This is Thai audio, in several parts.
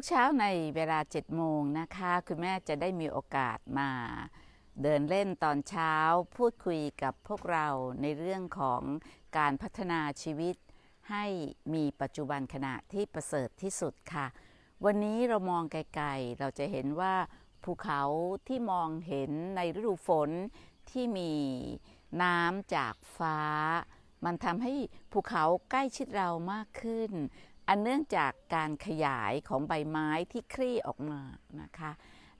กเช้าในเวลา7จ็ดโมงนะคะ คุณแม่จะได้มีโอกาสมา เดินเล่นตอนเช้าพูดคุยกับพวกเราในเรื่องของการพัฒนาชีวิต ให้มีปัจจุบันขณะที่ประเสริฐที่สุดค่ะ วันนี้เรามองไกลๆ เราจะเห็นว่าภูเขาที่มองเห็นในฤดูฝนที่มีน้ำจากฟ้า มันทำให้ภูเขาใกล้ชิดเรามากขึ้นอันเนื่องจากการขยายของใบไม้ที่คลี่ออกมานะคะ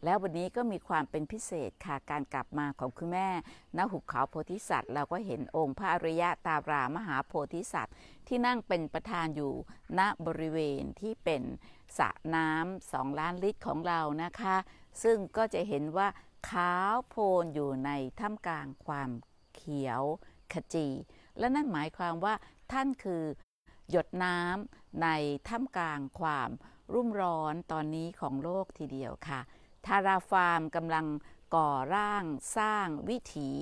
แล้ววันนี้ก็มีความเป็นพิเศษค่ะการกลับมาของคุณแม่ณหุบเขาโพธิสัตว์ เราก็เห็นองค์พระอริยะตารามหาโพธิสัตว์ ที่นั่งเป็นประธานอยู่ณบริเวณที่เป็นสระน้ำสองล้านลิตรของเรานะคะ ซึ่งก็จะเห็นว่าขาวโพลอยู่ใน ท่ามกลางความเขียวขจี และนั่นหมายความว่าท่านคือหยดน้ำใน ท่ามกลางความรุ่มร้อนตอนนี้ของโลกทีเดียวค่ะ ทาราฟาร์มกำลังก่อร่างสร้างวิถี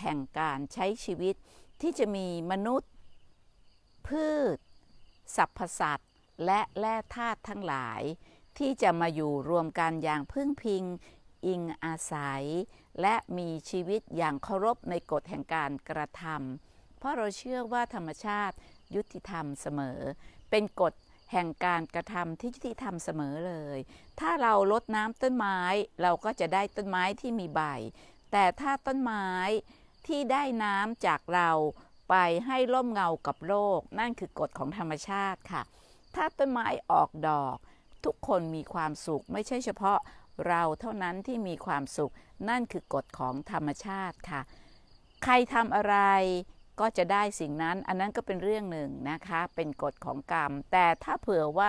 แห่งการใช้ชีวิต ที่จะมีมนุษย์ พืชสัพพสัตว์ และแร่ธาตุทั้งหลาย ที่จะมาอยู่รวมกันอย่างพึ่งพิง อิงอาศัย และมีชีวิตอย่างเคารพในกฎแห่งการกระทำเพราะเราเชื่อว่าธรรมชาติยุติธรรม เสมอ เป็นกฎแห่งการกระทำที่ยุติธรรมเสมอเลย ถ้าเราลดน้ำต้นไม้เราก็จะได้ต้นไม้ที่มีใบ แต่ถ้าต้นไม้ที่ได้น้ำจากเราไปให้ร่มเงากับโลก นั่นคือกฎของธรรมชาติค่ะ ถ้าต้นไม้ออกดอก ทุกคนมีความสุข ไม่ใช่เฉพาะเราเท่านั้นที่มีความสุขนั่นคือกฎของธรรมชาติค่ะ ใครทำอะไรก็จะได้สิ่งนั้น อันนั้นก็เป็นเรื่องหนึ่งนะคะ เป็นกฎของกรรม แต่ถ้าเผื่อว่า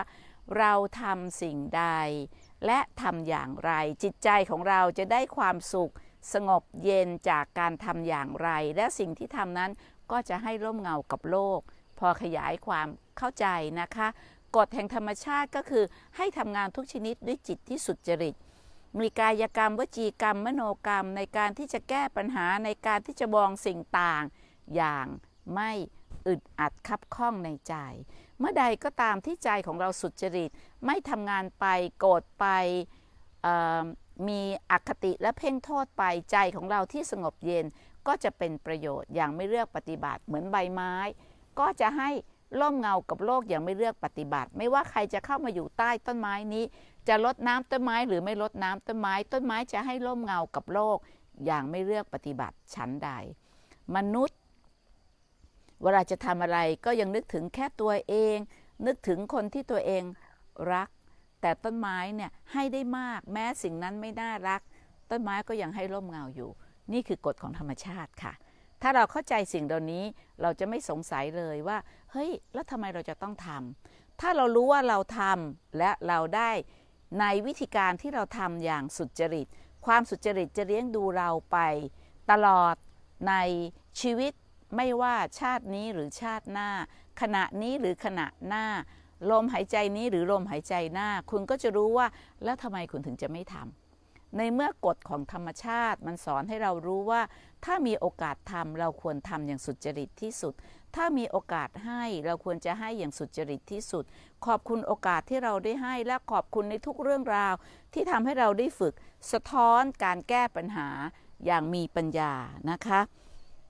เราทำสิ่งใด และทำอย่างไร จิตใจของเราจะได้ความสุข สงบเย็นจากการทำอย่างไร และสิ่งที่ทำนั้นก็จะให้ร่มเงากับโลก พอขยายความเข้าใจนะคะ กฎแห่งธรรมชาติก็คือให้ทำงานทุกชนิดด้วยจิตที่สุดจริต มีกายกรรมวจีกรรม มโนกรรมในการที่จะแก้ปัญหาในการที่จะบองสิ่งต่างอย่างไม่ อึดอัดคับข้องในใจ เมื่อใดก็ตามที่ใจของเราสุจริตไม่ทำงานไปโกรธไปมีอคติและเพ่งโทษไปใจของเราที่สงบเย็นก็จะเป็นประโยชน์อย่างไม่เลือกปฏิบัติ เหมือนใบไม้ ก็จะให้ร่มเงากับโลกอย่างไม่เลือกปฏิบัติ ไม่ว่าใครจะเข้ามาอยู่ใต้ต้นไม้นี้ จะลดน้ำต้นไม้หรือไม่ลดน้ำต้นไม้ ต้นไม้จะให้ร่มเงากับโลก อย่างไม่เลือกปฏิบัติชั้นใด มนุษย์เวลาจะทำอะไรก็ยังนึกถึงแค่ตัวเอง นึกถึงคนที่ตัวเองรัก แต่ต้นไม้เนี่ยให้ได้มากแม้สิ่งนั้นไม่น่ารัก ต้นไม้ก็ยังให้ร่มเงาอยู่ นี่คือกฎของธรรมชาติค่ะ ถ้าเราเข้าใจสิ่งเหล่านี้เราจะไม่สงสัยเลยว่าเฮ้ยแล้วทำไมเราจะต้องทำถ้าเรารู้ว่าเราทำและเราได้ในวิธีการที่เราทำอย่างสุจริต ความสุจริตจะเลี้ยงดูเราไป ตลอดในชีวิตไม่ว่าชาตินี้หรือชาติหน้า ขณะนี้หรือขณะหน้าลมหายใจนี้หรือลมหายใจหน้า คุณก็จะรู้ว่าแล้วทำไมคุณถึงจะไม่ทำในเมื่อกฎของธรรมชาติ มันสอนให้เรารู้ว่าถ้ามีโอกาสทำเราควรทำอย่างสุจริตที่สุด ถ้ามีโอกาสให้เราควรจะให้อย่างสุจริตที่สุด ขอบคุณโอกาสที่เราได้ให้ และขอบคุณในทุกเรื่องราว ที่ทำให้เราได้ฝึก สะท้อนการแก้ปัญหาอย่างมีปัญญานะคะ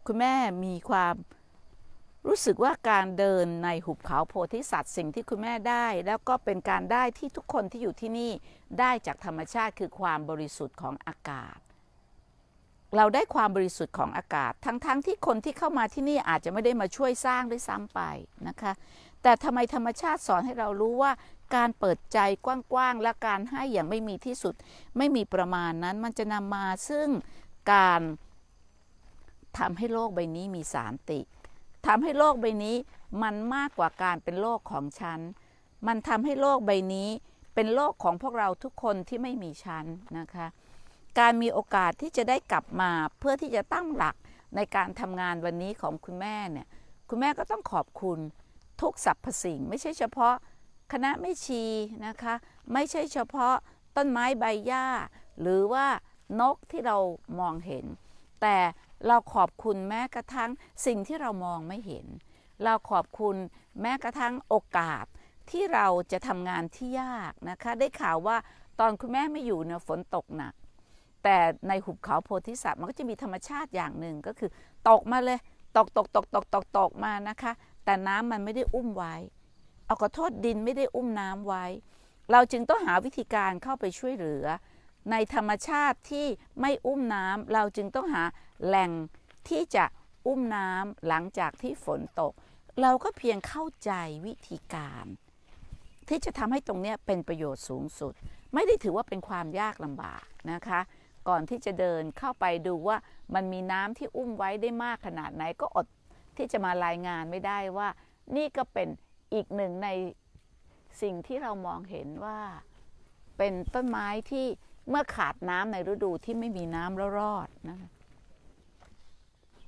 คุณแม่มีความรู้สึกว่าการเดินใน หุบเขาโพธิสัตว์ สิ่งที่คุณแม่ได้ แล้วก็เป็นการได้ที่ทุกคนที่อยู่ที่นี่ได้จากธรรมชาติคือความบริสุทธิ์ของอากาศ เราได้ความบริสุทธิ์ของอากาศ ทั้ง ๆทที่คนที่เข้ามาที่นี่อาจจะไม่ได้มาช่วยสร้างด้วยซ้ำไปนะคะแต่ทำไมธรรมชาติสอนให้เรารู้ว่า การเปิดใจกว้างๆและการให้อย่างไม่มีที่สุดไม่มีประมาณนั้น มันจะนำมาซึ่งการทำให้โลกใบนี้มีสามติ ทำให้โลกใบนี้มันมากกว่าการเป็นโลกของฉันมันทำให้โลกใบนี้เป็นโลกของพวกเราทุกคนที่ไม่มีฉันนะคะ การมีโอกาสที่จะได้กลับมาเพื่อที่จะตั้งหลักในการทำงานวันนี้ของคุณแม่เนี่ย คุณแม่ก็ต้องขอบคุณทุกสรรพสิ่ง ไม่ใช่เฉพาะคณะไม่ชีนะคะ ไม่ใช่เฉพาะต้นไม้ใบหญ้าหรือว่านกที่เรามองเห็น แต่เราขอบคุณแม้กระทั่งสิ่งที่เรามองไม่เห็น เราขอบคุณแม้กระทั่งโอกาสที่เราจะทำงานที่ยากนะคะ ได้ข่าวว่าตอนคุณแม่ไม่อยู่เนี่ยฝนตกหนัก แต่ในหุบเขาโพธิสัตว์มันก็จะมีธรรมชาติอย่างหนึ่งก็คือ ตกมาเลย ตกตกตกตกตกตกมานะคะ แต่น้ำมันไม่ได้อุ้มไว้ เอาขอโทษดินไม่ได้อุ้มน้ำไว้ เราจึงต้องหาวิธีการเข้าไปช่วยเหลือ ในธรรมชาติที่ไม่อุ้มน้ำเราจึงต้องหาแหล่งที่จะอุ้มน้ำหลังจากที่ฝนตก เราก็เพียงเข้าใจวิธีการ ที่จะทำให้ตรงนี้เป็นประโยชน์สูงสุด ไม่ได้ถือว่าเป็นความยากลำบากนะคะ ก่อนที่จะเดินเข้าไปดูว่ามันมีน้ำที่อุ้มไว้ได้มากขนาดไหน ก็อดที่จะมารายงานไม่ได้ว่า นี่ก็เป็นอีกหนึ่งในสิ่งที่เรามองเห็นว่าเป็นต้นไม้ที่เมื่อขาดน้ำในฤดูที่ไม่มีน้ำแล้วรอดนะคะ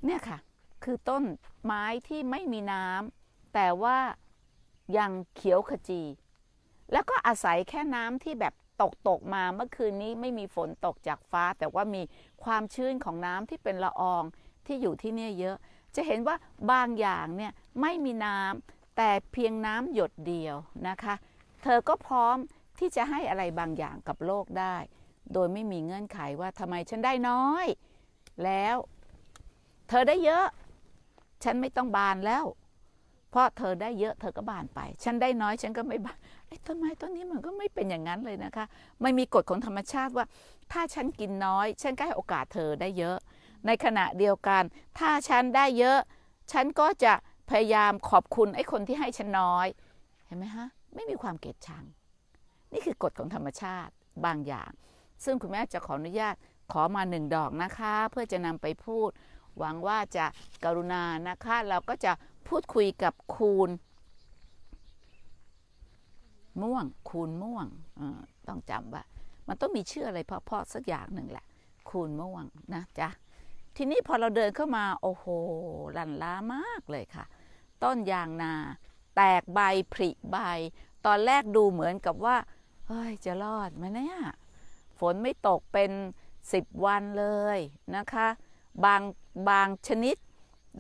เนี่ยค่ะคือต้นไม้ที่ไม่มีน้ำแต่ว่ายังเขียวขจี แล้วก็อาศัยแค่น้ำที่แบบตกตกมา เมื่อคืนนี้ไม่มีฝนตกจากฟ้า แต่ว่ามีความชื้นของน้ำที่เป็นละอองที่อยู่ที่เนี่ยเยอะ จะเห็นว่าบางอย่างเนี่ยไม่มีน้ำแต่เพียงน้ำหยดเดียวนะคะ เธอก็พร้อมที่จะให้อะไรบางอย่างกับโลกได้ โดยไม่มีเงื่อนไขว่าทำไมฉันได้น้อยแล้วเธอได้เยอะ ฉันไม่ต้องบานแล้ว เพราะเธอได้เยอะ เธอก็บานไป ฉันได้น้อยฉันก็ไม่บานไอ้ต้นไม้ต้นนี้มันก็ไม่เป็นอย่างนั้นเลยนะคะ ไม่มีกฎของธรรมชาติว่า ถ้าฉันกินน้อย ฉันก็ให้โอกาสเธอได้เยอะ ในขณะเดียวกัน ถ้าฉันได้เยอะ ฉันก็จะพยายามขอบคุณไอ้คนที่ให้ฉันน้อย เห็นไหมฮะ ไม่มีความเกลียดชัง นี่คือกฎของธรรมชาติบางอย่าง ซึ่งคุณแม่จะขออนุญาตขอมาหนึ่งดอกนะคะ เพื่อจะนำไปพูดหวังว่าจะกรุณานะคะเราก็จะพูดคุยกับคูณ ม่วงคูณม่วง ต้องจำว่า มันต้องมีชื่ออะไรเพราะๆสักอย่างหนึ่งแหละ คูณม่วง นะจ๊ะ ทีนี้พอเราเดินเข้ามา โอ้โหลันล้ามากเลยค่ะ ต้นยางนาแตกใบผลิใบ ตอนแรกดูเหมือนกับว่าเฮ้ย จะรอดไหมเนี่ยฝนไม่ตกเป็นสิบวันเลยนะคะบางบางชนิด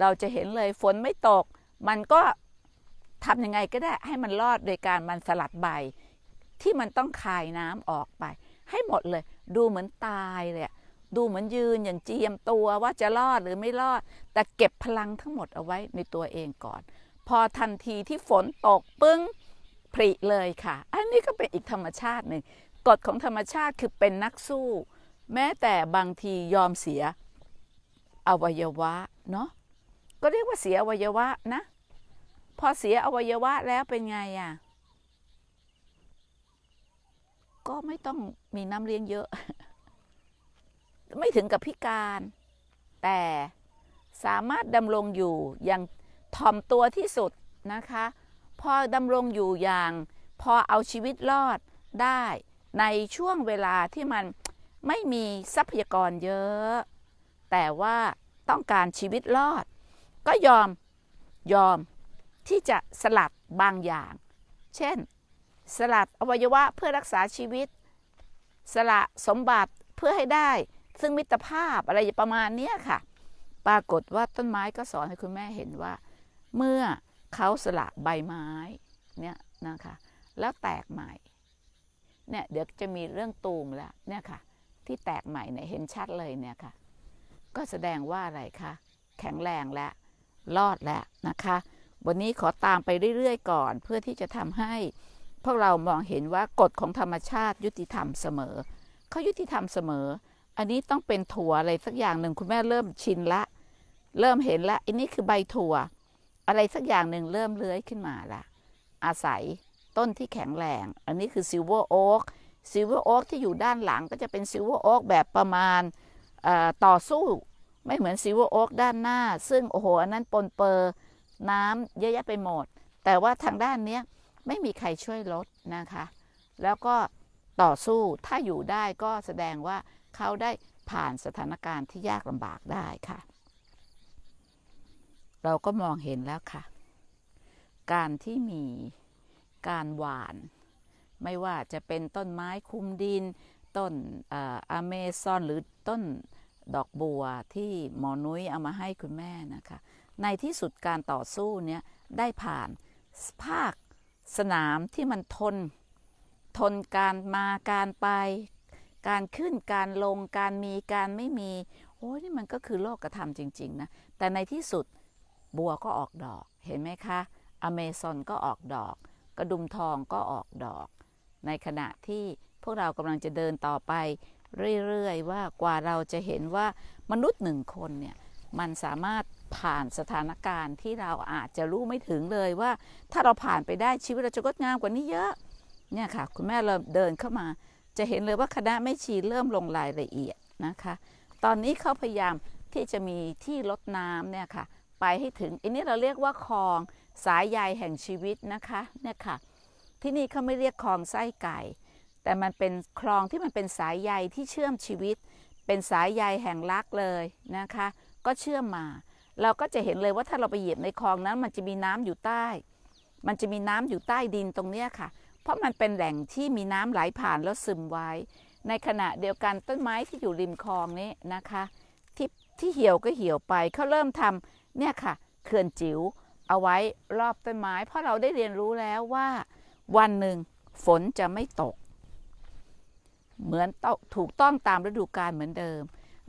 เราจะเห็นเลยฝนไม่ตก มันก็ทำยังไงก็ได้ ให้มันรอดโดยการมันสลัดใบ ที่มันต้องคายน้ำออกไป ให้หมดเลย ดูเหมือนตายเลยดูเหมือนยืนอย่างเจียมตัวว่าจะรอดหรือไม่รอด แต่เก็บพลังทั้งหมดเอาไว้ในตัวเองก่อน พอทันทีที่ฝนตกปึ้งผลิเลยค่ะ อันนี้ก็เป็นอีกธรรมชาติหนึ่งกฎของธรรมชาติคือเป็นนักสู้ แม้แต่บางทียอมเสียอวัยวะเนาะก็เรียกว่าเสียอวัยวะนะ พอเสียอวัยวะแล้วเป็นไงอะ่ะก็ไม่ต้องมีน้ำเลี้ยงเยอะ ไม่ถึงกับพิการ แต่สามารถดำรงอยู่อย่างถ่อมตัวที่สุดนะคะ พอดำรงอยู่อย่าง พอเอาชีวิตรอดได้ในช่วงเวลาที่มันไม่มีทรัพยากรเยอะแต่ว่าต้องการชีวิตรอดก็ยอมยอมที่จะสลัดบางอย่าง เช่น สลัดอวัยวะเพื่อรักษาชีวิตสละสมบัติเพื่อให้ได้ ซึ่งมิตรภาพอะไรประมาณนี้ค่ะ ปรากฏว่าต้นไม้ก็สอนให้คุณแม่เห็นว่า เมื่อเขาสละใบไม้เนี่ยนะคะแล้วแตกใหม่เนี่ยเดี๋ยวจะมีเรื่องตูมแล้วเนี่ยค่ะที่แตกใหม่เนี่ยเห็นชัดเลยเนี่ยค่ะก็แสดงว่าอะไรคะแข็งแรงและรอดแล้วนะคะ วันนี้ขอตามไปเรื่อยๆ ก่อน เพื่อที่จะทำให้พวกเรามองเห็นว่ากฎของธรรมชาติ ยุติธรรมเสมอเขายุติธรรมเสมออันนี้ต้องเป็นถั่วอะไรสักอย่างหนึ่งคุณแม่เริ่มชินละเริ่มเห็นละอันนี้คือใบถั่ว อะไรสักอย่างหนึ่งเริ่มเลื้อยขึ้นมาละอาศัยต้นที่แข็งแรงอันนี้คือซิลเวอร์โอ๊กซิลเวอร์โอ๊กที่อยู่ด้านหลัง ก็จะเป็นซิลเวอร์โอ๊กแบบประมาณต่อสู้ไม่เหมือนซิวโอ๊กด้านหน้า ซึ่งโอ้โห อันนั้นปนเปอร์น้ำเยอะแยะไปหมด แต่ว่าทางด้านนี้ไม่มีใครช่วยลดนะคะ แล้วก็ต่อสู้ถ้าอยู่ได้ก็แสดงว่าเขาได้ผ่านสถานการณ์ที่ยากลำบากได้ค่ะ เราก็มองเห็นแล้วค่ะ การที่มีการหวาน ไม่ว่าจะเป็นต้นไม้คุมดินต้นอะเมซอนหรือต้นดอกบัวที่หมอนุ้ยเอามาให้คุณแม่นะคะในที่สุดการต่อสู้เนี้ยได้ผ่านภาคสนามที่มันทนทนการมาการไป การขึ้นการลงการมีการไม่มี โอ้ยนี่มันก็คือโลกกระทำจริง ๆ นะ แต่ในที่สุดบัวก็ออกดอกเห็นไหมคะอเมซอนก็ออกดอก กระดุมทองก็ออกดอก ในขณะที่พวกเรากำลังจะเดินต่อไปเรื่อยๆ ว่ากว่าเราจะเห็นว่ามนุษย์หนึ่งคนเนี่ย มันสามารถผ่านสถานการณ์ที่เราอาจจะรู้ไม่ถึงเลยว่า ถ้าเราผ่านไปได้ชีวิตเราจะงดงามกว่านี้เยอะเนี่ยค่ะ คุณแม่เริ่มเดินเข้ามา จะเห็นเลยว่าคณะไม่ชีเริ่มลงรายละเอียดนะคะ ตอนนี้เขาพยายามที่จะมีที่ลดน้ำเนี่ยค่ะ ไปให้ถึงอันนี้เราเรียกว่าคลองสายใยแห่งชีวิตนะคะเนี่ยค่ะที่นี่เขาไม่เรียกคลองไส้ไก่แต่มันเป็นคลองที่มันเป็นสายใยที่เชื่อมชีวิต เป็นสายใยแห่งรักเลยนะคะ ก็เชื่อมมา เราก็จะเห็นเลยว่าถ้าเราไปเหยียบในคลองนั้น มันจะมีน้ำอยู่ใต้ มันจะมีน้ำอยู่ใต้ดินตรงเนี้ค่ะ เพราะมันเป็นแหล่งที่มีน้ำไหลผ่านแล้วซึมไว้ ในขณะเดียวกันต้นไม้ที่อยู่ริมคลองนี้นะคะ ที่ที่เหี่ยวก็เหี่ยวไป เขาเริ่มทำเนี่ยค่ะเขื่อนจิ๋วเอาไว้รอบต้นไม้ เพราะเราได้เรียนรู้แล้วว่า วันหนึ่งฝนจะไม่ตกเหมือนถูกต้องตามฤดูกาลเหมือนเดิม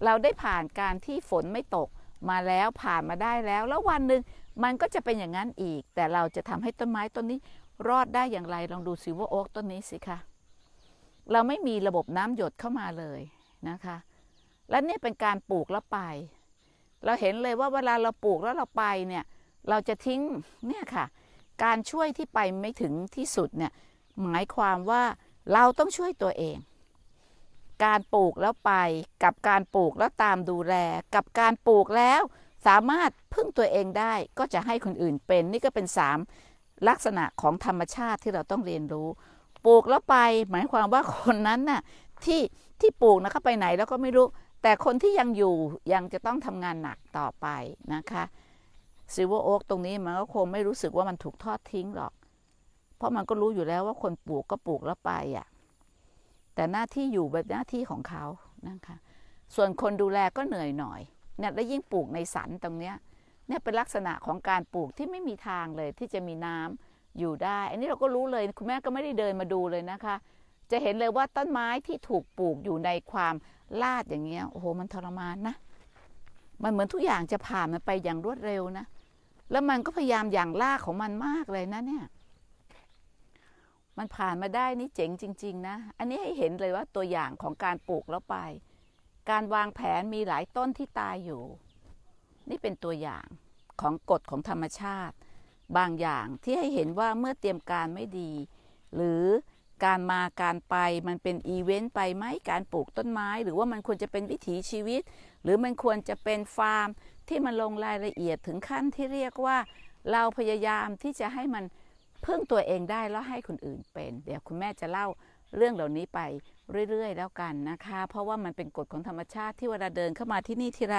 เราได้ผ่านการที่ฝนไม่ตกมาแล้วผ่านมาได้แล้ว แล้ววันหนึ่งมันก็จะเป็นอย่างนั้นอีก แต่เราจะทำให้ต้นไม้ต้นนี้รอดได้อย่างไร ลองดูซิว่าโอ๊กต้นนี้สิคะเราไม่มีระบบน้ำหยดเข้ามาเลยนะคะ และนี่เป็นการปลูกแล้วไป เราเห็นเลยว่าเวลาเราปลูกแล้วเราไปเนี่ย เราจะทิ้งเนี่ยค่ะ การช่วยที่ไปไม่ถึงที่สุดเนี่ยหมายความว่าเราต้องช่วยตัวเองการปลูกแล้วไปกับการปลูกแล้วตามดูแล กับการปลูกแล้ว สามารถพึ่งตัวเองได้ก็จะให้คนอื่นเป็น นี่ก็เป็น 3 ลักษณะของธรรมชาติที่เราต้องเรียนรู้ ปลูกแล้วไปหมายความว่าคนนั้นน่ะที่ที่ปลูกนะเขาไปไหนแล้วก็ไม่รู้ แต่คนที่ยังอยู่ยังจะต้องทำงานหนักต่อไปนะคะซิวโอ๊กตรงนี้มันก็คงไม่รู้สึกว่ามันถูกทอดทิ้งหรอก เพราะมันก็รู้อยู่แล้วว่าคนปลูกก็ปลูกแล้วไปอ่ะแต่หน้าที่อยู่แบบหน้าที่ของเขานะคะ ส่วนคนดูแลก็เหนื่อยหน่อยเนี่ยและยิ่งปลูกในสันตรงเนี้ยเนี่ยเป็นลักษณะของการปลูกที่ไม่มีทางเลยที่จะมีน้ำอยู่ได้ อันนี้เราก็รู้เลยคุณแม่ก็ไม่ได้เดินมาดูเลยนะคะ จะเห็นเลยว่าต้นไม้ที่ถูกปลูกอยู่ในความลาดอย่างเงี้ย โอ้โห มันทรมานนะ มันเหมือนทุกอย่างจะผ่านมันไปอย่างรวดเร็วนะ แล้วมันก็พยายามอย่างลากของมันมากเลยนะเนี่ยมันผ่านมาได้นี่เจ๋งจริง ๆ นะ อันนี้ให้เห็นเลยว่าตัวอย่างของการปลูกแล้วไป การวางแผนมีหลายต้นที่ตายอยู่ นี่เป็นตัวอย่างของกฎของธรรมชาติ บางอย่างที่ให้เห็นว่าเมื่อเตรียมการไม่ดี หรือการมาการไปมันเป็นอีเวนต์ไปไหมการปลูกต้นไม้ หรือว่ามันควรจะเป็นวิถีชีวิต หรือมันควรจะเป็นฟาร์มที่มันลงรายละเอียดถึงขั้นที่เรียกว่าเราพยายามที่จะให้มันพึ่งตัวเองได้แล้วให้คนอื่นเป็นเดี๋ยวคุณแม่จะเล่าเรื่องเหล่านี้ไปเรื่อยๆ แล้วกันนะคะ เพราะว่ามันเป็นกฎของธรรมชาติที่เวลาเดินเข้ามาที่นี่ทีไร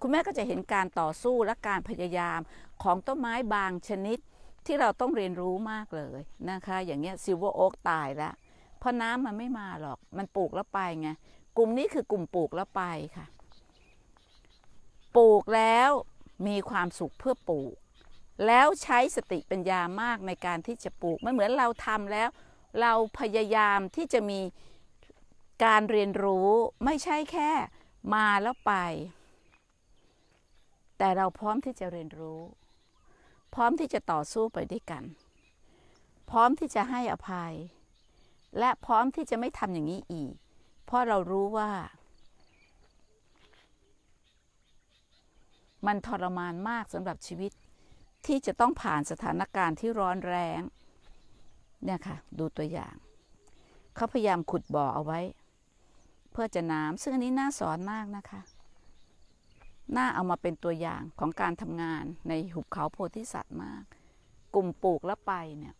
คุณแม่ก็จะเห็นการต่อสู้และการพยายาม ของต้นไม้บางชนิดที่เราต้องเรียนรู้มากเลยนะคะ อย่างเงี้ยซิลเวอร์โอ๊กตายละเพราะน้ำมันไม่มาหรอกมันปลูกแล้วไปไงกลุ่มนี้คือกลุ่มปลูกแล้วไปค่ะ ปลูกแล้วมีความสุขเพื่อปลูกแล้วใช้สติปัญญามากในการที่จะปลูกไม่เหมือนเราทำแล้ว เราพยายามที่จะมีการเรียนรู้ไม่ใช่แค่มาแล้วไป แต่เราพร้อมที่จะเรียนรู้ พร้อมที่จะต่อสู้ไปด้วยกัน พร้อมที่จะให้อภัย และพร้อมที่จะไม่ทำอย่างนี้อีก เพราะเรารู้ว่า มันทรมานมากสำหรับชีวิตที่จะต้องผ่านสถานการณ์ที่ร้อนแรงเนี่ยค่ะ ดูตัวอย่าง เขาพยายามขุดบ่อเอาไว้ เพื่อจะน้ำซึ่งอันนี้น่าสอนมากนะคะน่าเอามาเป็นตัวอย่างของการทำงานในหุบเขาโพธิสัตว์มาก กลุ่มปลูกแล้วไปเนี่ย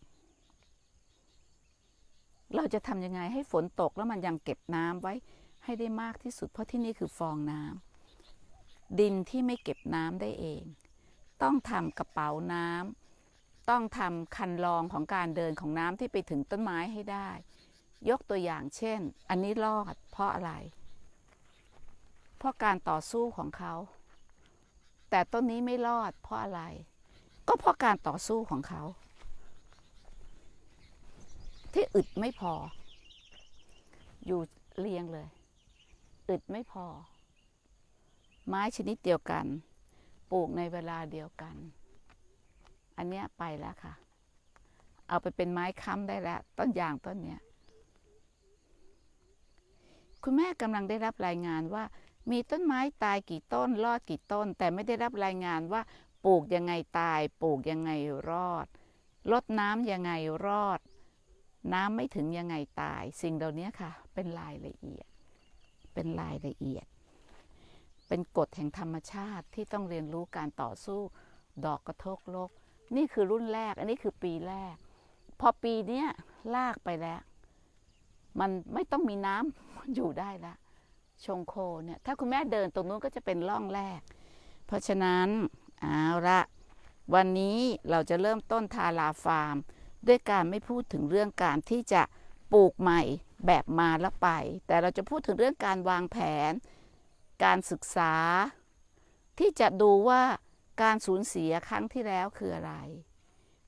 เราจะทำยังไงให้ฝนตกแล้วมันยังเก็บน้ำไว้ให้ได้มากที่สุดเพราะที่นี่คือฟองน้ำดินที่ไม่เก็บน้ำได้เองต้องทำกระเป๋าน้ำต้องทำคันลองของการเดินของน้ำที่ไปถึงต้นไม้ให้ได้ ยกตัวอย่าง เช่น อันนี้รอด เพราะอะไร เพราะการต่อสู้ของเขา แต่ต้นนี้ไม่รอดเพราะอะไร ก็เพราะการต่อสู้ของเขา ที่อึดไม่พอ อยู่เรียงเลย อึดไม่พอ ไม้ชนิดเดียวกันปลูกในเวลาเดียวกัน อันเนี้ยไปแล้วค่ะ เอาไปเป็นไม้ค้ำได้แล้ว ต้นยางต้นเนี้ย คุณแม่กำลังได้รับรายงานว่า มีต้นไม้ตายกี่ต้นรอดกี่ต้น แต่ไม่ได้รับรายงานว่า ปลูกยังไงตาย ปลูกยังไงรอดลดน้ำยังไงรอด น้ำไม่ถึงยังไงตาย สิ่งเหล่านี้ค่ะ เป็นรายละเอียด เป็นรายละเอียดเป็นกฎแห่งธรรมชาติที่ต้องเรียนรู้การต่อสู้ดอกกระทกโลกนี่คือรุ่นแรกอันนี้คือปีแรก พอปีเนี้ยลากไปแล้ว มันไม่ต้องมีน้ำอยู่ได้ละ ชงโคเนี่ยถ้าคุณแม่เดินตรงนู้นก็จะเป็นร่องแรก เพราะฉะนั้นเอาละวันนี้เราจะเริ่มต้นทาราฟาร์ม ด้วยการไม่พูดถึงเรื่องการที่จะปลูกใหม่แบบมาแล้วไป แต่เราจะพูดถึงเรื่องการวางแผนการศึกษาที่จะดูว่าการสูญเสียครั้งที่แล้วคืออะไร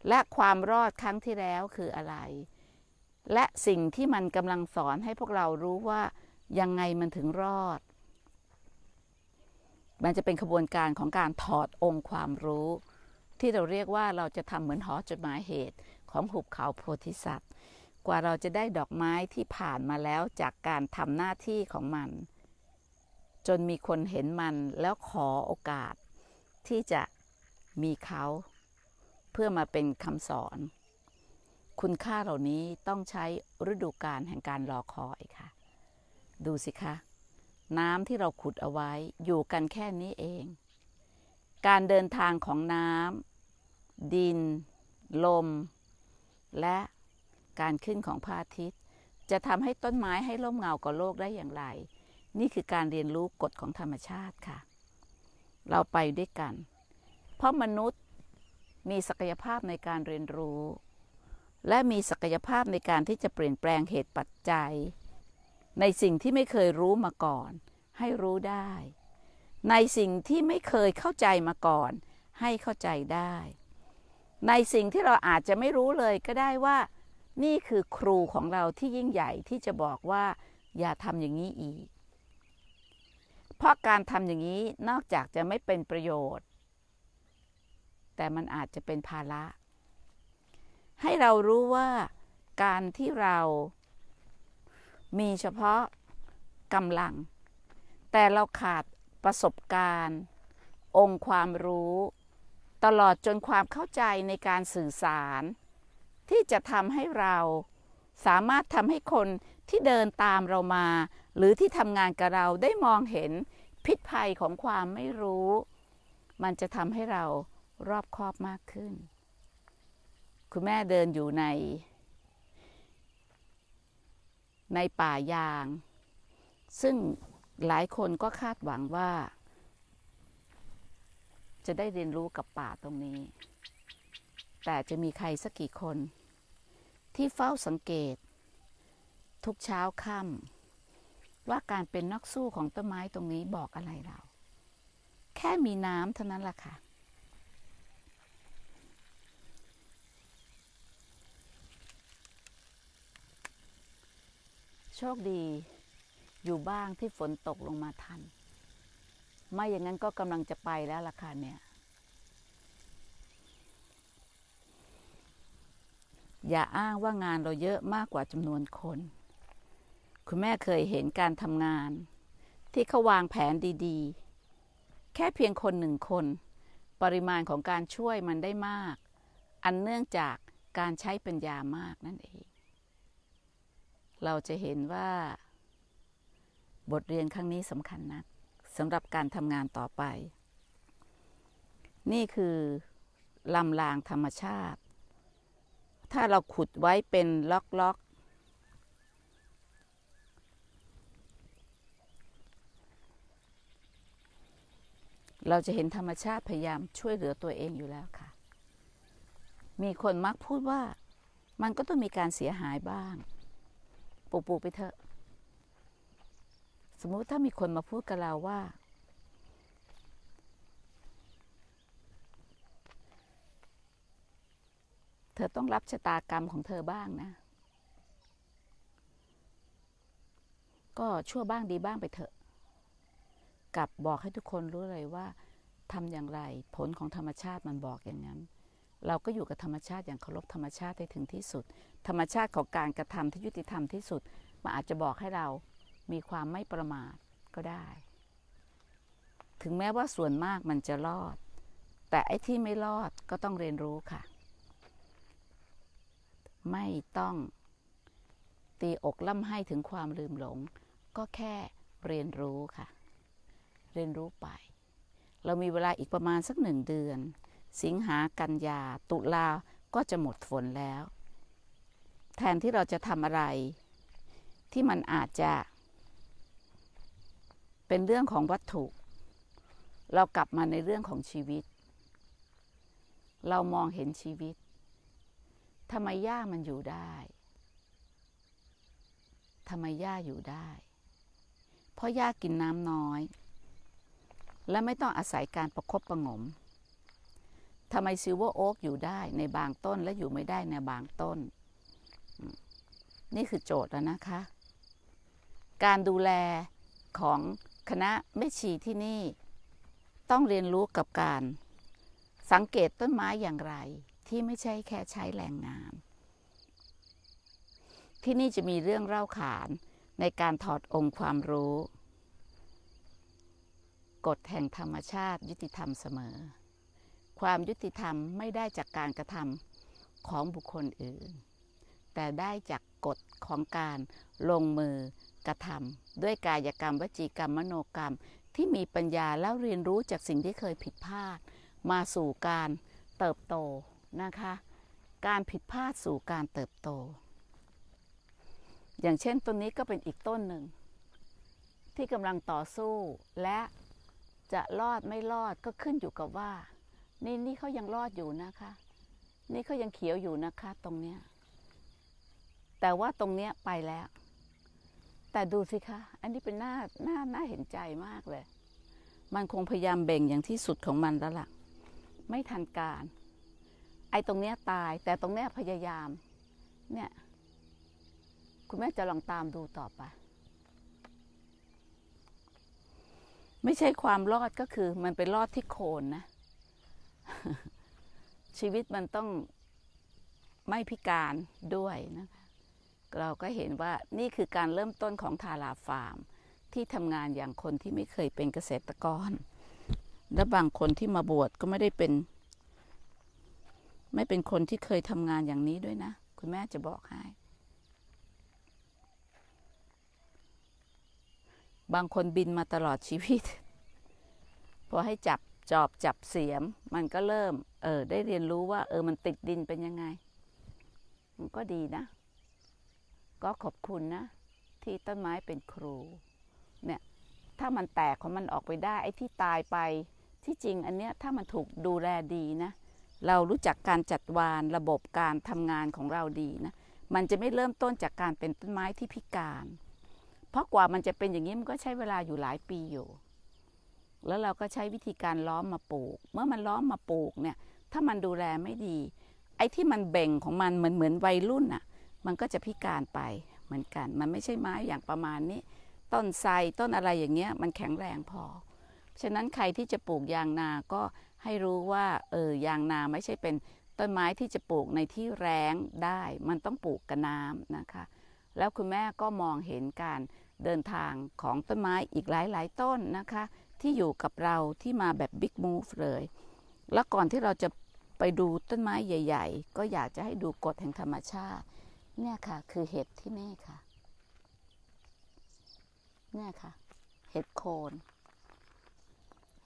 และความรอดครั้งที่แล้วคืออะไร และสิ่งที่มันกำลังสอนให้พวกเรารู้ว่ายังไงมันถึงรอด มันจะเป็นขบวนการของการถอดองค์ความรู้ ที่เราเรียกว่าเราจะทำเหมือนหอจดหมายเหตุ ของหุบเขาโพธิสัตว์ กว่าเราจะได้ดอกไม้ที่ผ่านมาแล้วจากการทำหน้าที่ของมันจนมีคนเห็นมันแล้วขอโอกาส ที่จะมีเขา เพื่อมาเป็นคำสอน คุณค่าเหล่านี้ต้องใช้ฤดูกาลแห่งการรอคอยค่ะ ดูสิคะน้ำที่เราขุดเอาไว้อยู่กันแค่นี้เอง การเดินทางของน้ำดิน ลม และการขึ้นของพระอาทิตย์ จะทำให้ต้นไม้ให้ร่มเงา กับโลกได้อย่างไรนี่คือการเรียนรู้กฎของธรรมชาติค่ะ เราไปด้วยกัน เพราะมนุษย์มีศักยภาพในการเรียนรู้ และมีศักยภาพในการที่จะเปลี่ยนแปลงเหตุปัจจัย ในสิ่งที่ไม่เคยรู้มาก่อน ให้รู้ได้ ในสิ่งที่ไม่เคยเข้าใจมาก่อน ให้เข้าใจได้ ในสิ่งที่เราอาจจะไม่รู้เลยก็ได้ว่า นี่คือครูของเราที่ยิ่งใหญ่ที่จะบอกว่า อย่าทำอย่างนี้อีกเพราะการทำอย่างนี้นอกจากจะไม่เป็นประโยชน์ แต่มันอาจจะเป็นภาระให้เรารู้ว่าการที่เรามีเฉพาะกำลัง แต่เราขาดประสบการณ์ องค์ความรู้ ตลอดจนความเข้าใจในการสื่อสาร ที่จะทำให้เราสามารถทำให้คนที่เดินตามเรามาหรือที่ทำงานกับเราได้มองเห็นพิษภัยของความไม่รู้ มันจะทำให้เรารอบคอบมากขึ้น คุณแม่เดินอยู่ใน ในป่ายาง ซึ่งหลายคนก็คาดหวังว่า จะได้เรียนรู้กับป่าตรงนี้ แต่จะมีใครสักกี่คน ที่เฝ้าสังเกตทุกเช้าค่ำว่าการเป็นนักสู้ของต้นไม้ตรงนี้บอกอะไรเรา แค่มีน้ำเท่านั้นล่ะค่ะ โชคดีอยู่บ้างที่ฝนตกลงมาทัน ไม่อย่างนั้นก็กำลังจะไปแล้วล่ะค่ะเนี่ยอย่าอ้างว่างานเราเยอะมากกว่าจำนวนคนคุณแม่เคยเห็นการทำงาน ที่เขาวางแผนดีๆ แค่เพียงคนหนึ่งคน ปริมาณของการช่วยมันได้มาก อันเนื่องจากการใช้ปัญญามากนั่นเอง เราจะเห็นว่าบทเรียนครั้งนี้สำคัญนักสำหรับการทำงานต่อไป นี่คือลำลางธรรมชาติ ถ้าเราขุดไว้เป็นล็อกๆเราจะเห็นธรรมชาติพยายามช่วยเหลือตัวเองอยู่แล้วค่ะ มีคนมักพูดว่า มันก็ต้องมีการเสียหายบ้างปูปูไปเถอะ สมมุติถ้ามีคนมาพูดกับเราว่า เธอต้องรับชะตากรรมของเธอบ้างนะ ก็ชั่วบ้างดีบ้างไปเถอะกับบอกให้ทุกคนรู้เลยว่าทำอย่างไร ผลของธรรมชาติมันบอกอย่างนั้น เราก็อยู่กับธรรมชาติอย่างเคารพธรรมชาติได้ถึงที่สุด ธรรมชาติของการกระทำที่ยุติธรรมที่สุดมันอาจจะบอกให้เรามีความไม่ประมาทก็ได้ ถึงแม้ว่าส่วนมากมันจะรอด แต่ไอ้ที่ไม่รอดก็ต้องเรียนรู้ค่ะ ไม่ต้องตีอกล่ำให้ถึงความลืมหลง ก็แค่เรียนรู้ค่ะเรียนรู้ไป เรามีเวลาอีกประมาณสักหนึ่งเดือน สิงหากันยา ตุลาก็จะหมดฝนแล้ว แทนที่เราจะทำอะไร ที่มันอาจจะ เป็นเรื่องของวัตถุ เรากลับมาในเรื่องของชีวิต เรามองเห็นชีวิตทำไมหญ้ามันอยู่ได้ทำไมหญ้าอยู่ได้ เพราะหญ้ากินน้ำน้อยและไม่ต้องอาศัยการประครบประงมทำไมซิลเวอร์โอ๊กอยู่ได้ในบางต้นและอยู่ไม่ได้ในบางต้น นี่คือโจทย์แล้วนะคะ การดูแลของคณะแม่ชีที่นี่ ต้องเรียนรู้กับการ สังเกตต้นไม้อย่างไรที่ไม่ใช่แค่ใช้แรงงาน ที่นี่จะมีเรื่องเล่าขานในการถอดองค์ความรู้กฎแห่งธรรมชาติยุติธรรมเสมอ ความยุติธรรมไม่ได้จากการกระทำของบุคคลอื่น แต่ได้จากกฎของการลงมือกระทำด้วยกายกรรมวจีกรรมมโนกรรมที่มีปัญญาแล้วเรียนรู้จากสิ่งที่เคยผิดพลาด มาสู่การเติบโตนะคะ การผิดพลาด สู่การเติบโต อย่างเช่นต้นนี้ก็เป็นอีกต้นหนึ่งที่กำลังต่อสู้และจะรอดไม่รอดก็ขึ้นอยู่กับว่า นี่นี่เขายังรอดอยู่นะคะ นี่เขายังเขียวอยู่นะคะ ตรงเนี้ย แต่ว่าตรงเนี้ยไปแล้ว แต่ดูสิคะ อันนี้เป็นหน้าหน้าหน้าเห็นใจมากเลย มันคงพยายามเบ่งอย่างที่สุดของมันแล้วล่ะ ไม่ทันการ ไอ้ตรงเนี้ยตาย แต่ตรงเนี้ยพยายาม เนี่ย คุณแม่จะลองตามดูต่อไปไม่ใช่ความรอดก็คือมันไปรอดที่โคนนะ ชีวิตมันต้องไม่พิการด้วยนะะเราก็เห็นว่านี่คือการเริ่มต้นของทาราฟาร์ม ที่ทำงานอย่างคนที่ไม่เคยเป็นเกษตรกรและบางคนที่มาบวชก็ไม่ได้เป็น ไม่เป็นคนที่เคยทำงานอย่างนี้ด้วยนะคุณแม่จะบอกให้บางคนบินมาตลอดชีวิตพอให้จับจอบจับเสียม มันก็เริ่มเออได้เรียนรู้ว่า เออมันติดดินเป็นยังไง มันก็ดีนะ ก็ขอบคุณนะ ที่ต้นไม้เป็นครู เนี่ย ถ้ามันแตกของมันออกไปได้ ไอ้ที่ตายไปที่จริง อันเนี้ยถ้ามันถูกดูแลดีนะ เรารู้จักการจัดวานระบบการทำงานของเราดีนะ มันจะไม่เริ่มต้นจากการเป็นต้นไม้ที่พิการเพราะกว่ามันจะเป็นอย่างนี้มันก็ใช้เวลาอยู่หลายปีอยู่ แล้วเราก็ใช้วิธีการล้อมมาปลูก เมื่อมันล้อมมาปลูกเนี่ย ถ้ามันดูแลไม่ดี ไอ้ที่มันเบ่งของมันเหมือนเหมือนวัยรุ่นอะ่ะ มันก็จะพิการไปเหมือนกัน มันไม่ใช่ไม้อย่างประมาณนี้ ต้นไทรต้นอะไรอย่างเงี้ย มันแข็งแรงพอฉะนั้นใครที่จะปลูกยางนา ก็ให้รู้ว่าเออยางนาไม่ใช่เป็นต้นไม้ที่จะปลูกในที่แรงได้ มันต้องปลูกกับน้ำนะคะ แล้วคุณแม่ก็มองเห็นการเดินทางของต้นไม้อีกหลายหลายต้นนะคะ ที่อยู่กับเราที่มาแบบบิ๊กมูฟ เลย แล้วก่อนที่เราจะไปดูต้นไม้ใหญ่ ๆ ก็อยากจะให้ดูกฎแห่งธรรมชาติ เนี่ยค่ะคือเห็ดที่นี่ค่ะ เนี่ยค่ะเห็ดโคน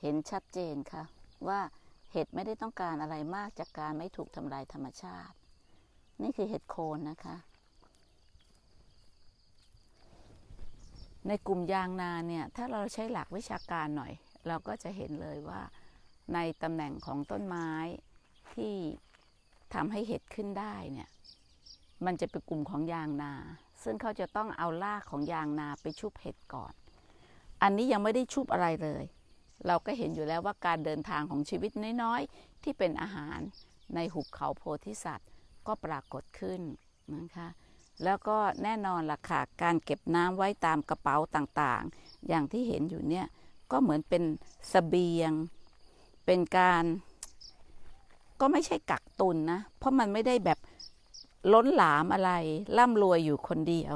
เห็นชัดเจนค่ะ ว่าเห็ดไม่ได้ต้องการอะไรมากจากการไม่ถูกทำลายธรรมชาติ นี่คือเห็ดโคนนะคะในกลุ่มยางนาเนี่ยถ้าเราใช้หลักวิชาการหน่อย เราก็จะเห็นเลยว่าในตำแหน่งของต้นไม้ที่ทำให้เห็ดขึ้นได้เนี่ยมันจะเป็นกลุ่มของยางนา ซึ่งเขาจะต้องเอารากของยางนาไปชุบเห็ดก่อน อันนี้ยังไม่ได้ชุบอะไรเลย เราก็เห็นอยู่แล้วว่าการเดินทางของชีวิตน้อยๆที่เป็นอาหารในหุบเขาโพธิสัตว์ก็ปรากฏขึ้นนะคะแล้วก็แน่นอนล่ะค่ะการเก็บน้ำไว้ตามกระเป๋าต่างๆ อย่างที่เห็นอยู่เนี่ยก็เหมือนเป็นสเสบียง เป็นการ ก็ไม่ใช่กักตุนนะเพราะมันไม่ได้แบบล้นหลามอะไรร่ำรวยอยู่คนเดียว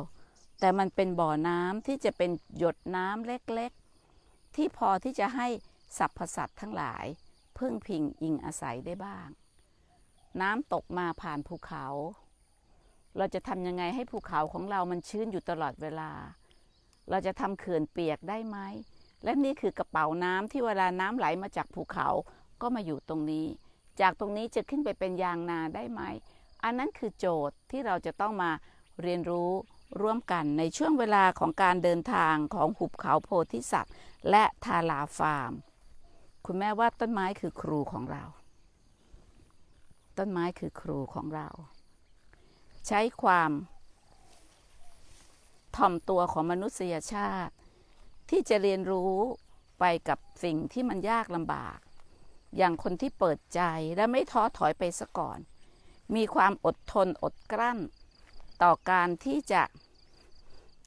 แต่มันเป็นบ่อน้ำที่จะเป็นหยดน้ำเล็กๆ ที่พอที่จะให้สรรพสัตว์ทั้งหลาย พึ่งพิงอิงอาศัยได้บ้าง น้ำตกมาผ่านภูเขาเราจะทำยังไงให้ภูเขาของเรามันชื้นอยู่ตลอดเวลา เราจะทำเขื่อนเปียกได้ไหม และนี่คือกระเป๋าน้ำที่เวลาน้ำไหลมาจากภูเขาก็มาอยู่ตรงนี้ จากตรงนี้จะขึ้นไปเป็นยางนาได้ไหม อันนั้นคือโจทย์ที่เราจะต้องมาเรียนรู้ร่วมกันในช่วงเวลาของการเดินทางของหุบเขาโพธิสัตว์ และทาลาฟาร์ม คุณแม่ว่าต้นไม้คือครูของเรา ต้นไม้คือครูของเราใช้ความถ่อมตัวของมนุษยชาติ ที่จะเรียนรู้ไปกับสิ่งที่มันยากลำบาก อย่างคนที่เปิดใจและไม่ท้อถอยไปซะก่อน มีความอดทนอดกลั้น ต่อการที่จะ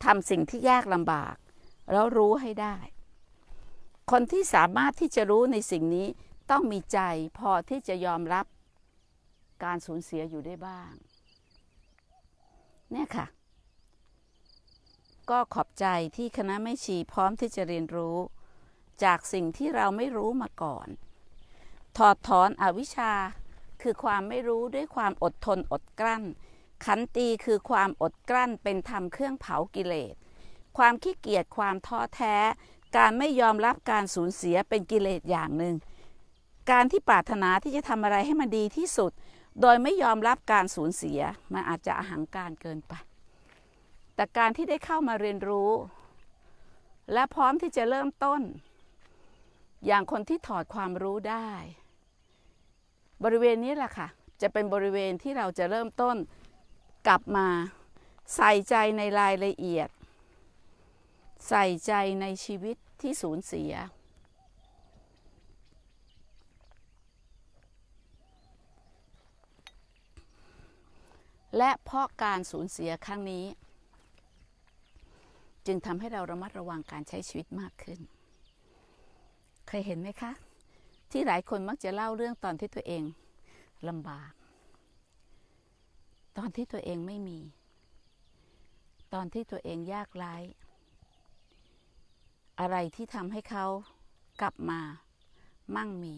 ทำสิ่งที่ยากลำบาก แล้วรู้ให้ได้ คนที่สามารถที่จะรู้ในสิ่งนี้ต้องมีใจพอที่จะยอมรับการสูญเสียอยู่ได้บ้างเนี่ยค่ะ ก็ขอบใจที่คณะไม่ชีพร้อมที่จะเรียนรู้ จากสิ่งที่เราไม่รู้มาก่อน ถอดถอนอวิชชา คือความไม่รู้ด้วยความอดทนอดกลั้น ขันตีคือความอดกลั้นเป็นธรรมเครื่องเผากิเลส ความขี้เกียจความท้อแท้ การไม่ยอมรับการสูญเสียเป็นกิเลสอย่างหนึ่ง การที่ปรารถนาที่จะทำอะไรให้มันดีที่สุดโดยไม่ยอมรับการสูญเสียมันอาจจะอหังการเกินไปแต่การที่ได้เข้ามาเรียนรู้ และพร้อมที่จะเริ่มต้น อย่างคนที่ถอดความรู้ได้ บริเวณนี้แหละค่ะ จะเป็นบริเวณที่เราจะเริ่มต้นกลับมาใส่ใจในรายละเอียด ใส่ใจในชีวิตที่สูญเสียและเพราะการสูญเสียครั้งนี้ จึงทำให้เราระมัดระวังการใช้ชีวิตมากขึ้น เคยเห็นไหมคะ ที่หลายคนมักจะเล่าเรื่องตอนที่ตัวเองลำบาก ตอนที่ตัวเองไม่มี ตอนที่ตัวเองยากไร้อะไรที่ทำให้เขากลับมา มั่งมี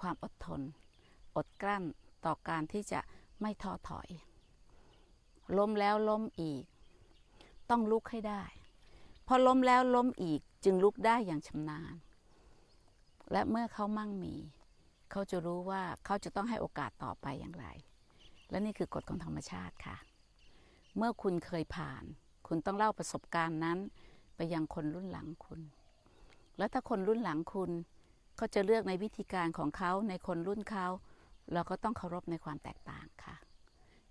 ความอดทน อดกลั้นต่อการที่จะไม่ท้อถอยล้มแล้วล้มอีก ต้องลุกให้ได้พอล้มแล้วล้มอีกจึงลุกได้อย่างชำนาญ และเมื่อเขามั่งมี เขาจะรู้ว่าเขาจะต้องให้โอกาสต่อไปอย่างไร และนี่คือกฎของธรรมชาติค่ะ เมื่อคุณเคยผ่าน คุณต้องเล่าประสบการณ์นั้น ไปยังคนรุ่นหลังคุณ แล้วถ้าคนรุ่นหลังคุณเขาจะเลือกในวิธีการของเขาในคนรุ่นเขาเราก็ต้องเคารพในความแตกต่างค่ะ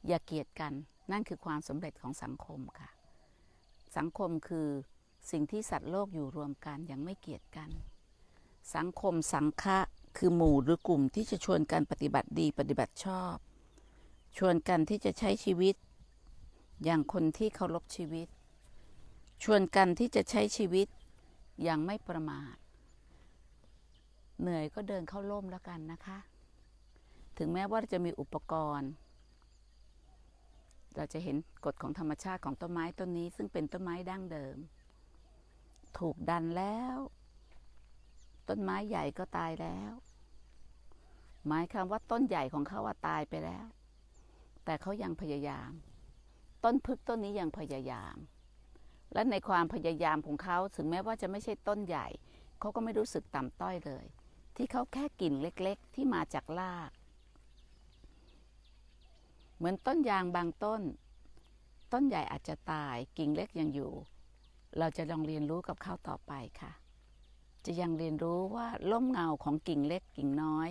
อย่าเกลียดกันนั่นคือความสำเร็จของสังคมค่ะ สังคมคือสิ่งที่สัตว์โลกอยู่รวมกันยังไม่เกียดกัน สังคมสังฆะคือหมู่หรือกลุ่มที่จะชวนกันปฏิบัติดีปฏิบัติชอบ ชวนกันที่จะใช้ชีวิต อย่างคนที่เคารพชีวิต ชวนกันที่จะใช้ชีวิต อย่างไม่ประมาท เหนื่อยก็เดินเข้าร่มแล้วกันนะคะ ถึงแม้ว่าจะมีอุปกรณ์เราจะเห็นกฎของธรรมชาติของต้นไม้ต้นนี้ ซึ่งเป็นต้นไม้ดั้งเดิม ถูกดันแล้ว ต้นไม้ใหญ่ก็ตายแล้ว หมายความว่าต้นใหญ่ของเขา่าตายไปแล้ว แต่เขายังพยายาม ต้นพึกต้นนี้ยังพยายาม และในความพยายามของเขาถึงแม้ว่าจะไม่ใช่ต้นใหญ่เขาก็ไม่รู้สึกต่ำต้อยเลย ที่เขาแค่กิ่งเล็ก ๆ ที่มาจากรากเหมือนต้นยางบางต้น ต้นใหญ่อาจจะตายกิ่งเล็กยังอยู่ เราจะลองเรียนรู้กับเขาต่อไปค่ะ จะยังเรียนรู้ว่าล่มเงาของกิ่งเล็กกิ่งน้อย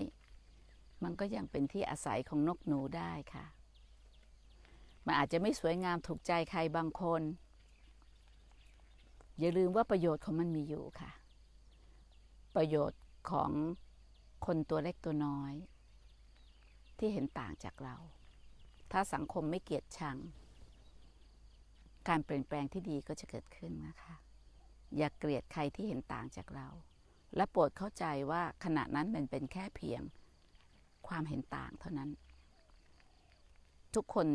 มันก็ยังเป็นที่อาศัยของนกหนูได้ค่ะมันอาจจะไม่สวยงามถูกใจใครบางคน อย่าลืมว่าประโยชน์ของมันมีอยู่ค่ะ ประโยชน์ของคนตัวเล็กตัวน้อย ที่เห็นต่างจากเราถ้าสังคมไม่เกลียดชัง การเปลี่ยนแปลงที่ดีก็จะเกิดขึ้นนะคะ อย่าเกลียดใครที่เห็นต่างจากเรา และโปรดเข้าใจว่าขณะนั้นมันเป็นแค่เพียง ความเห็นต่าง เท่านั้น ทุกคน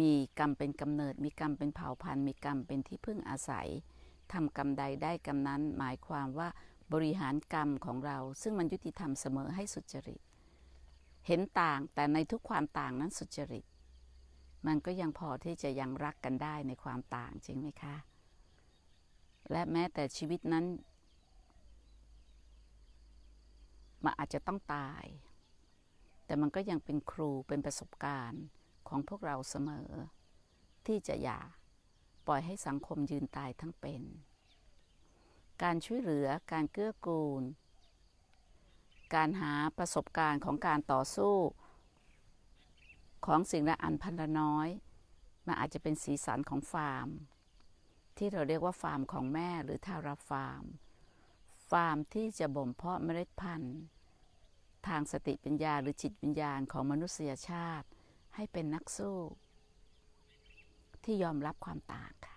มีกรรมเป็นกำเนิด มีกรรมเป็นเผ่าพันธุ์มีกรรมเป็นที่พึ่งอาศัย ทำกรรมใดได้กรรมนั้นหมายความว่าบริหารกรรมของเรา ซึ่งมันยุติธรรมเสมอให้สุจริต เห็นต่าง แต่ในทุกความต่างนั้นสุจริตมันก็ยังพอที่จะยังรักกันได้ในความต่าง จริงไหมคะ และแม้แต่ชีวิตนั้น มันอาจจะต้องตาย แต่มันก็ยังเป็นครูเป็นประสบการณ์ของพวกเราเสมอ ที่จะอย่าปล่อยให้สังคมยืนตายทั้งเป็น การช่วยเหลือการเกื้อกูล การหาประสบการณ์ของการต่อสู้ของสิ่งละอันพันละน้อยมันอาจจะเป็นสีสันของฟาร์มที่เราเรียกว่าฟาร์มของแม่หรือทาราฟาร์มฟาร์มที่จะบ่มเพาะเมล็ดพันธุ์ ทางสติปัญญาหรือจิตวิญญาณของมนุษยชาติให้เป็นนักสู้ ที่ยอมรับความต่างค่ะ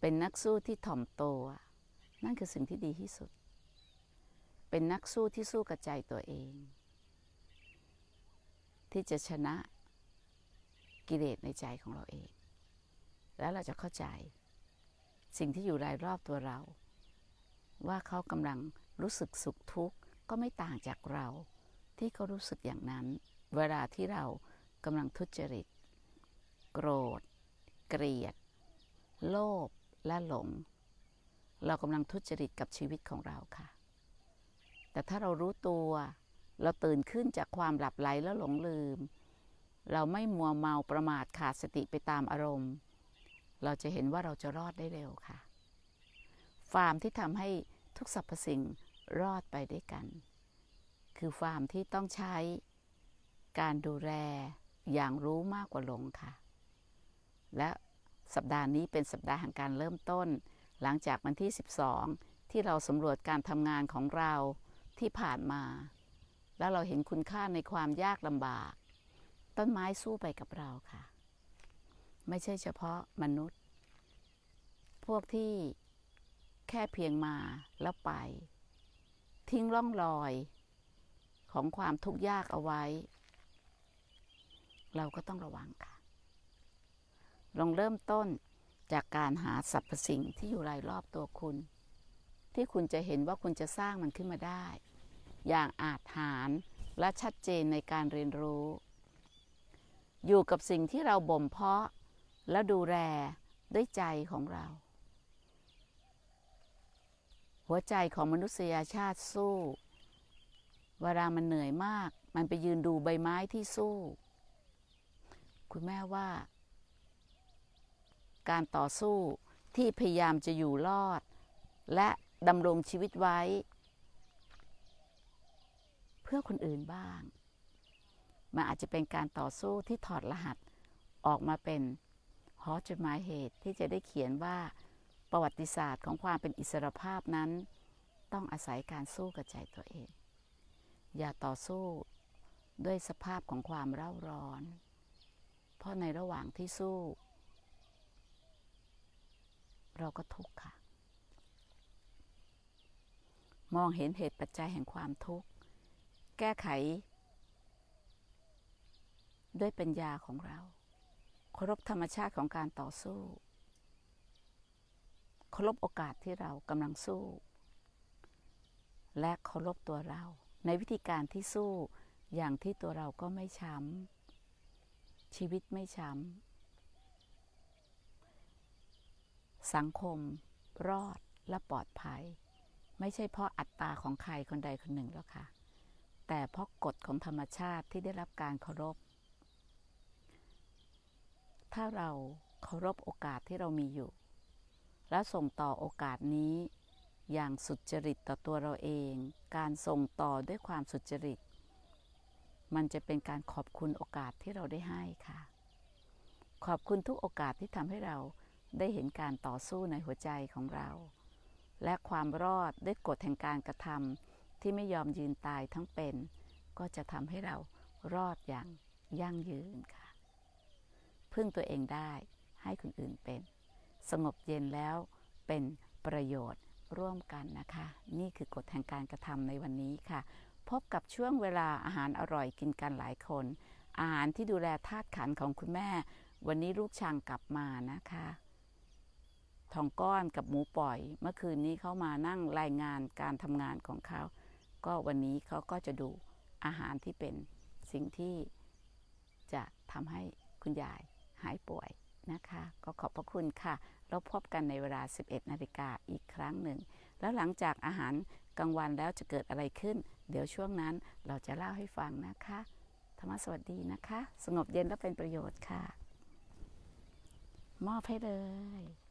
เป็นนักสู้ที่ถ่อมตัว นั่นคือสิ่งที่ดีที่สุด เป็นนักสู้ที่สู้กับใจตัวเองที่จะชนะกิเลสในใจของเราเอง แล้วเราจะเข้าใจ สิ่งที่อยู่รายรอบตัวเรา ว่าเขากำลังรู้สึกสุขทุกข์ก็ไม่ต่างจากเรา ที่เขารู้สึกอย่างนั้น เวลาที่เรากำลังทุจริต โกรธ เกลียด โลภและหลง เรากำลังทุจริตกับชีวิตของเราค่ะ แต่ถ้าเรารู้ตัวเราตื่นขึ้นจากความหลับไหลแล้วหลงลืม เราไม่มัวเมาประมาทขาดสติไปตามอารมณ์ เราจะเห็นว่าเราจะรอดได้เร็วค่ะ ฟาร์มที่ทำให้ทุกสรรพสิ่งรอดไปได้วยกัน คือฟาร์มที่ต้องใช้การดูแลอย่างรู้มากกว่าหลงค่ะ และสัปดาห์นี้เป็นสัปดาห์แห่งการเริ่มต้น หลังจากวันที่ 12 ที่เราสำรวจการทำงานของเราที่ผ่านมาแล้วเราเห็นคุณค่าในความยากลำบาก ต้นไม้สู้ไปกับเราค่ะ ไม่ใช่เฉพาะมนุษย์ พวกที่แค่เพียงมาแล้วไป ทิ้งร่องรอยของความทุกข์ยากเอาไว้ เราก็ต้องระวังค่ะ ลองเริ่มต้นจากการหาสรรพสิ่งที่อยู่รายรอบตัวคุณ ที่คุณจะเห็นว่าคุณจะสร้างมันขึ้นมาได้อย่างอาจหาญและชัดเจนในการเรียนรู้ อยู่กับสิ่งที่เราบ่มเพาะและดูแลด้วยใจของเรา หัวใจของมนุษยชาติสู้ เวลามันเหนื่อยมาก มันไปยืนดูใบไม้ที่สู้ คุณแม่ว่า การต่อสู้ที่พยายามจะอยู่รอด และดำรงชีวิตไว้เพื่อคนอื่นบ้าง มันอาจจะเป็นการต่อสู้ที่ถอดรหัสออกมาเป็นหอจดหมายเหตุที่จะได้เขียนว่าประวัติศาสตร์ของความเป็นอิสรภาพนั้นต้องอาศัยการสู้กับใจตัวเอง อย่าต่อสู้ด้วยสภาพของความเร่าร้อน เพราะในระหว่างที่สู้ เราก็ทุกข์ค่ะ มองเห็นเหตุปัจจัยแห่งความทุกข์แก้ไข ด้วยปัญญาของเรา เคารพธรรมชาติของการต่อสู้ เคารพโอกาสที่เรากำลังสู้ และเคารพตัวเรา ในวิธีการที่สู้อย่างที่ตัวเราก็ไม่ช้ำชีวิตไม่ช้ำสังคม รอดและปลอดภัย ไม่ใช่เพราะอัตตาของใครคนใดคนหนึ่งแล้วค่ะแต่เพราะกฎของธรรมชาติที่ได้รับการเคารพ ถ้าเราเคารพโอกาสที่เรามีอยู่ และส่งต่อโอกาสนี้ อย่างสุจริตต่อตัวเราเอง การส่งต่อด้วยความสุจริต มันจะเป็นการขอบคุณโอกาสที่เราได้ให้ค่ะ ขอบคุณทุกโอกาสที่ทำให้เราได้เห็นการต่อสู้ในหัวใจของเรา และความรอดด้วยกฎแห่งการกระทำที่ไม่ยอมยืนตายทั้งเป็น ก็จะทำให้เรารอดอย่างยั่งยืนค่ะ พึ่งตัวเองได้ให้คนอื่นเป็น สงบเย็นแล้วเป็นประโยชน์ร่วมกันนะคะ นี่คือกฎแห่งการกระทำในวันนี้ค่ะ พบกับช่วงเวลาอาหารอร่อยกินกันหลายคน อาหารที่ดูแลธาตุขันของคุณแม่ วันนี้ลูกช่างกลับมานะคะทองก้อนกับหมูปล่อย เมื่อคืนนี้เขามานั่งรายงานการทำงานของเขาก็วันนี้เขาก็จะดูอาหารที่เป็นสิ่งที่จะทำให้คุณยายหายป่วยนะคะ ก็ขอบพระคุณค่ะ เราพบกันในเวลา 11 นาฬิกาอีกครั้งหนึ่ง แล้วหลังจากอาหารกลางวันแล้วจะเกิดอะไรขึ้น เดี๋ยวช่วงนั้นเราจะเล่าให้ฟังนะคะ ธรรมสวัสดีนะคะ สงบเย็นและเป็นประโยชน์ค่ะ มอบให้เลย